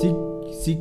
Sí, sí.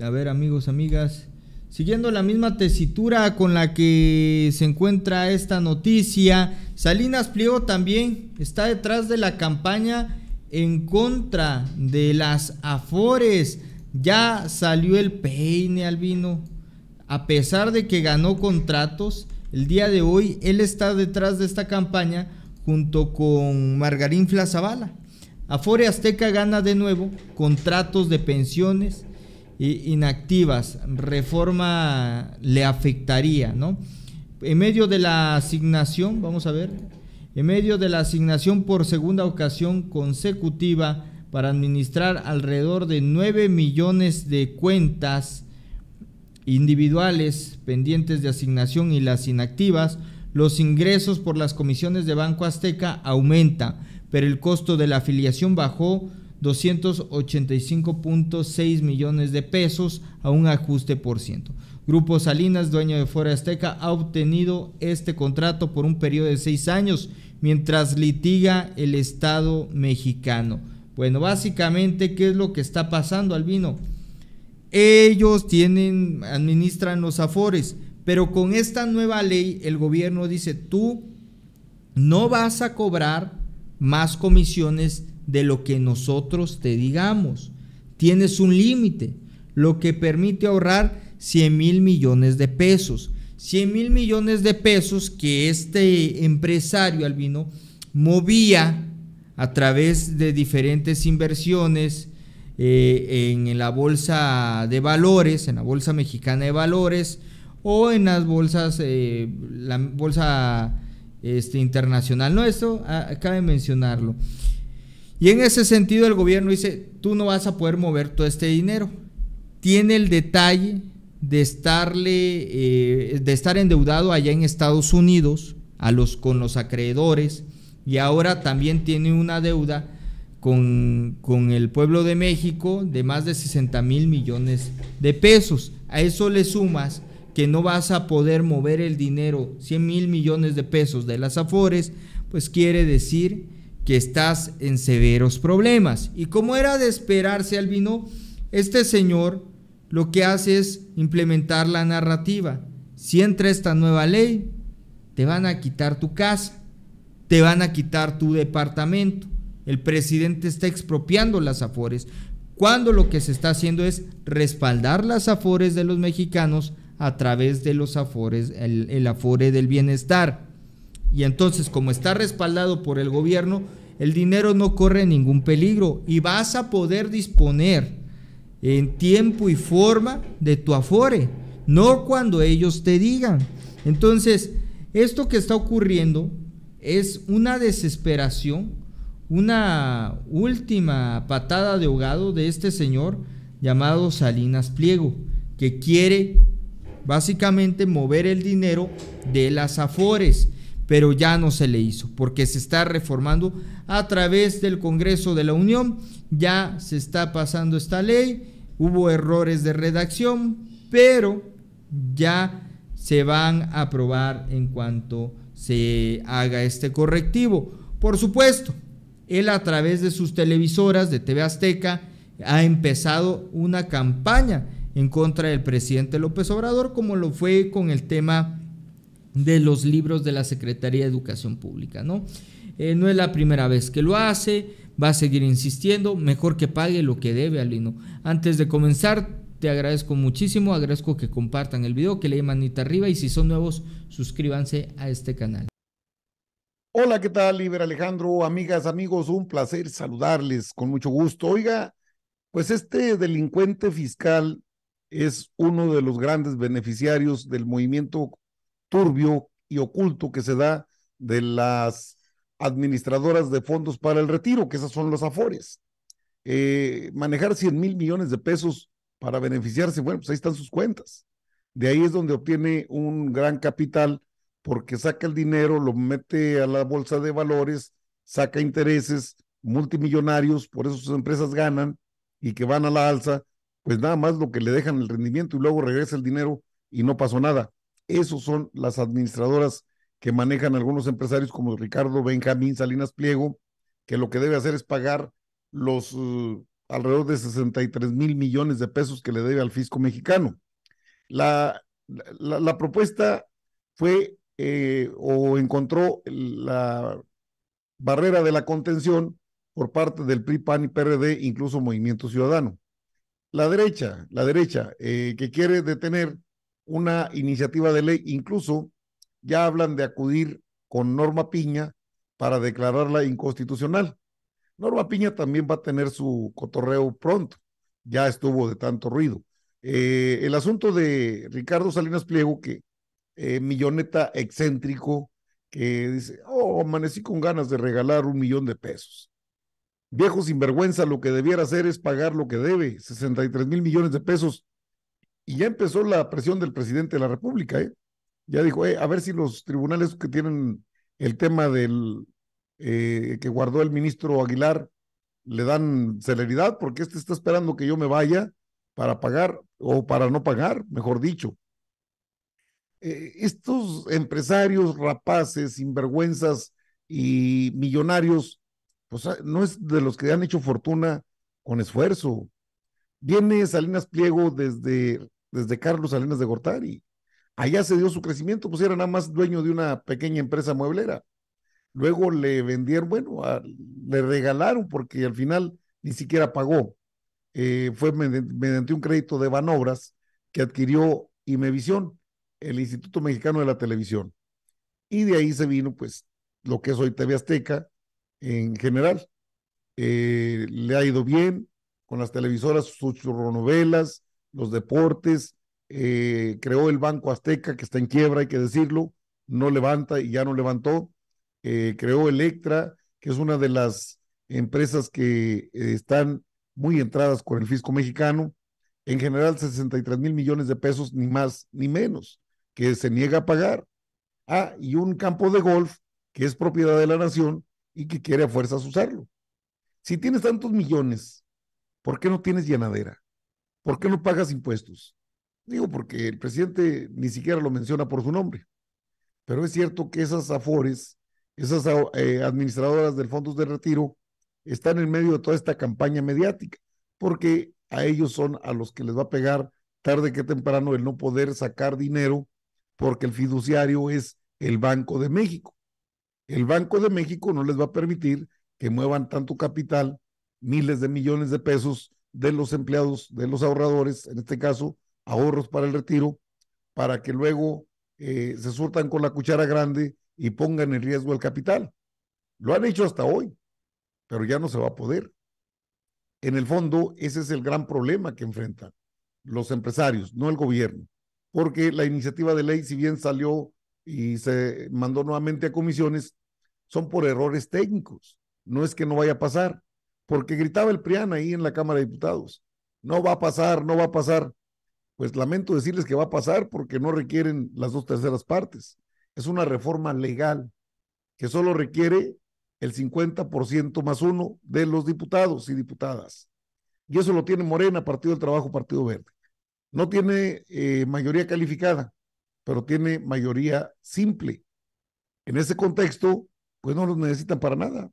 A ver, amigos, amigas. Siguiendo la misma tesitura con la que se encuentra esta noticia, Salinas Pliego también está detrás de la campaña en contra de las Afores. Ya salió el peine albino. A pesar de que ganó contratos, el día de hoy él está detrás de esta campaña junto con Margarín Flazabala. Afore Azteca gana de nuevo contratos de pensiones inactivas. Reforma le afectaría, ¿no? En medio de la asignación, vamos a ver, en medio de la asignación por segunda ocasión consecutiva para administrar alrededor de 9 millones de cuentas individuales pendientes de asignación y las inactivas, los ingresos por las comisiones de Banco Azteca aumenta, pero el costo de la afiliación bajó 285.6 millones de pesos a un ajuste por ciento. Grupo Salinas, dueño de fuera Azteca, ha obtenido este contrato por un periodo de seis años mientras litiga el Estado mexicano. Bueno, básicamente, ¿qué es lo que está pasando, Albino? Ellos tienen, administran los afores pero con esta nueva ley el gobierno dice, tú no vas a cobrar más comisiones de lo que nosotros te digamos. Tienes un límite, lo que permite ahorrar 100 mil millones de pesos. 100 mil millones de pesos que este empresario albino movía a través de diferentes inversiones eh, en la bolsa de valores, en la bolsa mexicana de valores, o en las bolsas, eh, la bolsa este, internacional. No, esto ah, cabe mencionarlo. Y en ese sentido el gobierno dice, tú no vas a poder mover todo este dinero. Tiene el detalle de, estarle, eh, de estar endeudado allá en Estados Unidos a los, con los acreedores y ahora también tiene una deuda con, con el pueblo de México de más de 60 mil millones de pesos. A eso le sumas que no vas a poder mover el dinero, 100 mil millones de pesos de las Afores, pues quiere decir que estás en severos problemas. Y como era de esperarse, Albino, este señor lo que hace es implementar la narrativa. Si entra esta nueva ley, te van a quitar tu casa, te van a quitar tu departamento. El presidente está expropiando las afores, cuando lo que se está haciendo es respaldar las afores de los mexicanos a través de los afores, el, afore del bienestar. Y entonces, como está respaldado por el gobierno, el dinero no corre ningún peligro y vas a poder disponer en tiempo y forma de tu afore, no cuando ellos te digan. Entonces, esto que está ocurriendo es una desesperación, una última patada de ahogado de este señor llamado Salinas Pliego, que quiere básicamente mover el dinero de las afores, pero ya no se le hizo porque se está reformando a través del Congreso de la Unión, ya se está pasando esta ley, hubo errores de redacción, pero ya se van a aprobar en cuanto se haga este correctivo. Por supuesto, él a través de sus televisoras de TV Azteca ha empezado una campaña en contra del presidente López Obrador, como lo fue con el tema de los libros de la Secretaría de Educación Pública, ¿no? Eh, no es la primera vez que lo hace, va a seguir insistiendo, mejor que pague lo que debe, Alino. Antes de comenzar, te agradezco muchísimo, agradezco que compartan el video, que le den manita arriba y si son nuevos, suscríbanse a este canal. Hola, ¿qué tal, Iber Alejandro? Amigas, amigos, un placer saludarles con mucho gusto. Oiga, pues este delincuente fiscal es uno de los grandes beneficiarios del movimiento turbio y oculto que se da de las administradoras de fondos para el retiro, que esas son los afores. Eh, manejar 100 mil millones de pesos para beneficiarse, bueno, pues ahí están sus cuentas. De ahí es donde obtiene un gran capital porque saca el dinero, lo mete a la bolsa de valores, saca intereses multimillonarios, por eso sus empresas ganan y que van a la alza pues nada más lo que le dejan el rendimiento y luego regresa el dinero y no pasó nada. Esos son las administradoras que manejan algunos empresarios como Ricardo Benjamín Salinas Pliego, que lo que debe hacer es pagar los eh, alrededor de 63 mil millones de pesos que le debe al fisco mexicano. La, propuesta fue eh, o encontró la barrera de la contención por parte del PRI, PAN y PRD, incluso Movimiento Ciudadano. La derecha, la derecha, eh, que quiere detener una iniciativa de ley, incluso ya hablan de acudir con Norma Piña para declararla inconstitucional. Norma Piña también va a tener su cotorreo pronto, ya estuvo de tanto ruido. Eh, el asunto de Ricardo Salinas Pliego, que eh, milloneta excéntrico, que dice, oh, amanecí con ganas de regalar un millón de pesos. Viejo sinvergüenza, lo que debiera hacer es pagar lo que debe, 63 mil millones de pesos. Y ya empezó la presión del presidente de la República, ¿eh? Ya dijo, eh, a ver si los tribunales que tienen el tema del eh, que guardó el ministro Aguilar le dan celeridad, porque este está esperando que yo me vaya para pagar o para no pagar, mejor dicho. Eh, estos empresarios rapaces, sinvergüenzas y millonarios pues no es de los que han hecho fortuna con esfuerzo. Viene Salinas Pliego desde, desde Carlos Salinas de Gortari. Allá se dio su crecimiento, pues era nada más dueño de una pequeña empresa mueblera. Luego le vendieron, bueno, le regalaron porque al final ni siquiera pagó. Eh, fue mediante un crédito de Banobras que adquirió Imevisión, el Instituto Mexicano de la Televisión. Y de ahí se vino, pues, lo que es hoy TV Azteca, en general. Eh, le ha ido bien con las televisoras, sus churronovelas, los deportes, eh, creó el Banco Azteca, que está en quiebra, hay que decirlo, no levanta y ya no levantó, eh, creó Electra, que es una de las empresas que están muy entradas con el fisco mexicano, en general 63 mil millones de pesos, ni más ni menos, que se niega a pagar. Ah, y un campo de golf que es propiedad de la nación, y que quiere a fuerzas usarlo. Si tienes tantos millones, ¿por qué no tienes llenadera? ¿Por qué no pagas impuestos? Digo, porque el presidente ni siquiera lo menciona por su nombre. Pero es cierto que esas afores, esas eh, administradoras del Fondo de Retiro, están en medio de toda esta campaña mediática, porque a ellos son a los que les va a pegar tarde que temprano el no poder sacar dinero, porque el fiduciario es el Banco de México el Banco de México no les va a permitir que muevan tanto capital, miles de millones de pesos de los empleados, de los ahorradores, en este caso, ahorros para el retiro, para que luego eh, se surtan con la cuchara grande y pongan en riesgo el capital. Lo han hecho hasta hoy, pero ya no se va a poder. En el fondo, ese es el gran problema que enfrentan los empresarios, no el gobierno, porque la iniciativa de ley, si bien salió y se mandó nuevamente a comisiones, son por errores técnicos. No es que no vaya a pasar, porque gritaba el PRIAN ahí en la Cámara de Diputados, no va a pasar, no va a pasar. Pues lamento decirles que va a pasar porque no requieren las dos terceras partes. Es una reforma legal que solo requiere el 50% más uno de los diputados y diputadas. Y eso lo tiene Morena, Partido del Trabajo, Partido Verde. No tiene eh, mayoría calificada pero tiene mayoría simple. En ese contexto, pues no los necesitan para nada.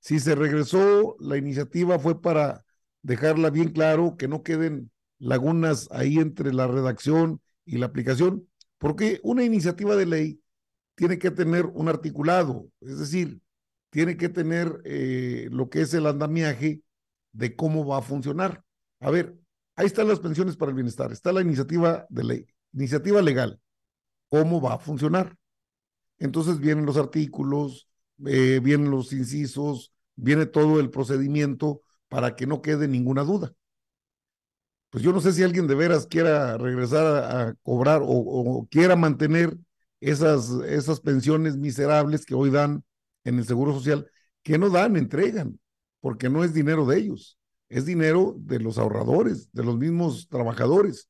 Si se regresó, la iniciativa fue para dejarla bien claro, que no queden lagunas ahí entre la redacción y la aplicación, porque una iniciativa de ley tiene que tener un articulado, es decir, tiene que tener eh, lo que es el andamiaje de cómo va a funcionar. A ver, ahí están las pensiones para el bienestar, está la iniciativa de ley, iniciativa legal cómo va a funcionar. Entonces vienen los artículos, eh, vienen los incisos, viene todo el procedimiento para que no quede ninguna duda. Pues yo no sé si alguien de veras quiera regresar a, cobrar o, quiera mantener esas, esas pensiones miserables que hoy dan en el Seguro Social, que no dan, entregan, porque no es dinero de ellos, es dinero de los ahorradores, de los mismos trabajadores,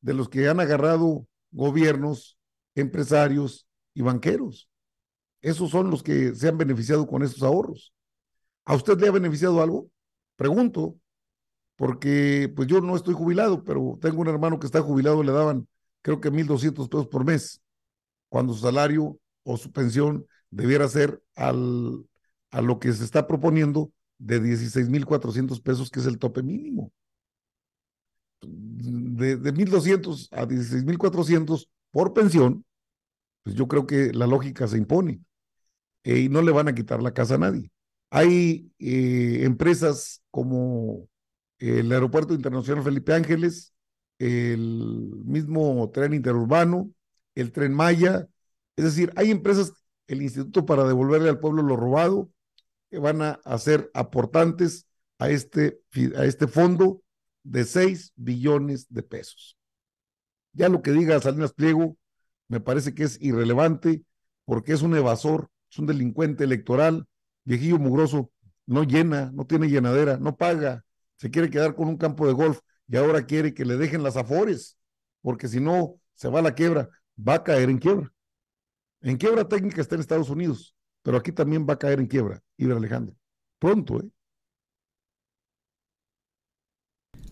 de los que han agarrado gobiernos empresarios y banqueros. Esos son los que se han beneficiado con esos ahorros. ¿A usted le ha beneficiado algo? Pregunto, porque pues yo no estoy jubilado, pero tengo un hermano que está jubilado, le daban creo que 1.200 pesos por mes, cuando su salario o su pensión debiera ser al, a lo que se está proponiendo de 16.400 pesos, que es el tope mínimo. De, de 1.200 a 16.400 por pensión, pues yo creo que la lógica se impone eh, y no le van a quitar la casa a nadie. Hay eh, empresas como el Aeropuerto Internacional Felipe Ángeles, el mismo tren interurbano, el tren Maya, es decir, hay empresas, el Instituto para devolverle al pueblo lo robado, que van a, hacer aportantes a este, a este fondo de 6 billones de pesos. Ya lo que diga Salinas Pliego me parece que es irrelevante porque es un evasor, es un delincuente electoral, viejillo mugroso, no llena, no tiene llenadera, no paga, se quiere quedar con un campo de golf y ahora quiere que le dejen las afores, porque si no se va a la quiebra, va a caer en quiebra. En quiebra técnica está en Estados Unidos, pero aquí también va a caer en quiebra, Ibra Alejandro. Pronto, ¿eh?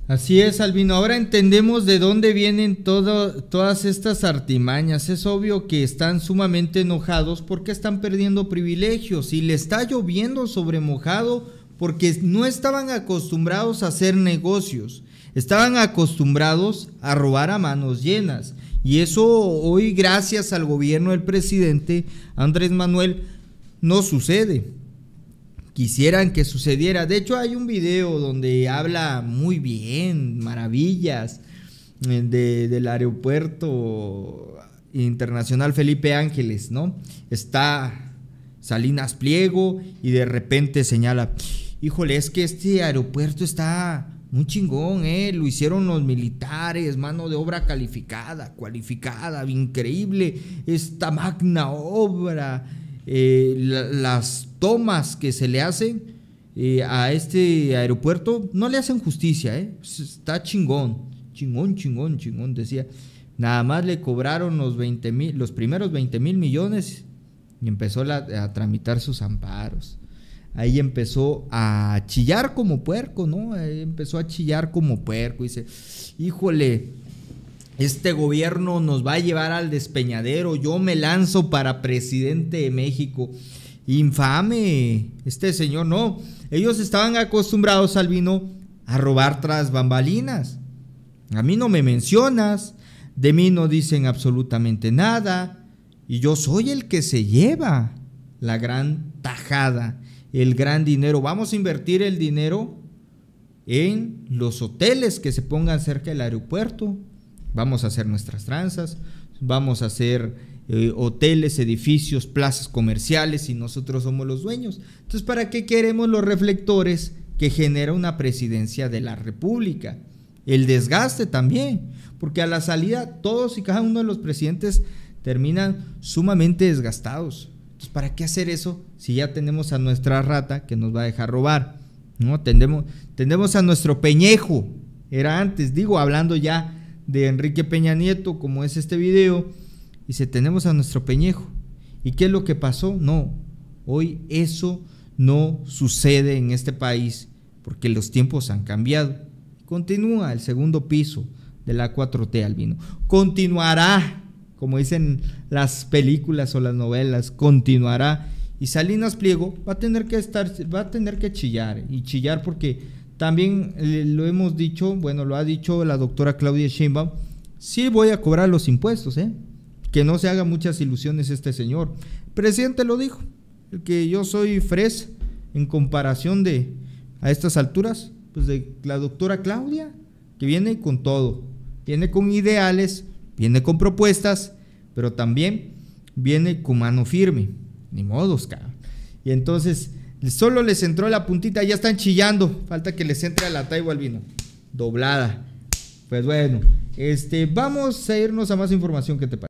Así es, Albino. Ahora entendemos de dónde vienen todas estas artimañas. Es obvio que están sumamente enojados porque están perdiendo privilegios y le está lloviendo sobre mojado porque no estaban acostumbrados a hacer negocios. Estaban acostumbrados a robar a manos llenas. Y eso hoy, gracias al gobierno del presidente Andrés Manuel, no sucede quisieran que sucediera. De hecho, hay un video donde habla muy bien, maravillas, eh, del aeropuerto internacional Felipe Ángeles, ¿no? Está Salinas Pliego y de repente señala, híjole, es que este aeropuerto está muy chingón, ¿eh? Lo hicieron los militares, mano de obra calificada, cualificada, increíble, esta magna obra eh, las tomas que se le hacen eh, a este aeropuerto no le hacen justicia, ¿eh? Está chingón, chingón, chingón, chingón, decía. Nada más le cobraron los, mil, los primeros 20 mil millones y empezó a tramitar sus amparos. Ahí empezó a chillar como puerco, ¿no? empezó a chillar como puerco. Y dice, híjole, este gobierno nos va a llevar al despeñadero, yo me lanzo para presidente de México. Infame, este señor no. Ellos estaban acostumbrados al vino a robar tras bambalinas. A mí no me mencionas, de mí no dicen absolutamente nada, y yo soy el que se lleva la gran tajada, el gran dinero. Vamos a invertir el dinero en los hoteles que se pongan cerca del aeropuerto, Vamos a hacer nuestras tranzas, vamos a hacer eh, hoteles, edificios, plazas comerciales y nosotros somos los dueños. Entonces, ¿para qué queremos los reflectores que genera una presidencia de la República? El desgaste también, porque a la salida todos y cada uno de los presidentes terminan sumamente desgastados. Entonces, ¿para qué hacer eso si ya tenemos a nuestra rata que nos va a dejar robar? ¿No? tendemos a nuestro peñejo, era antes, digo, hablando ya de Enrique Peña Nieto, como es este video, y se tenemos a nuestro Peñejo. ¿Y qué es lo que pasó? No, hoy eso no sucede en este país porque los tiempos han cambiado. Continúa el segundo piso de la 4T Albino. Continuará, como dicen las películas o las novelas, continuará. Y Salinas Pliego va a tener que estar, va a tener que chillar y chillar porque también eh, lo hemos dicho, bueno, lo ha dicho la doctora Claudia Sheinbaum, sí voy a cobrar los impuestos, ¿eh? Que no se haga muchas ilusiones este señor. El presidente lo dijo, que yo soy fres en comparación de a estas alturas, pues de la doctora Claudia, que viene con todo, viene con ideales, viene con propuestas, pero también viene con mano firme, ni modos, cabrón. Y entonces, Solo les entró la puntita, ya están chillando. Falta que les entre a la taiwa al vino. Doblada. Pues bueno, este, vamos a irnos a más información que te parece.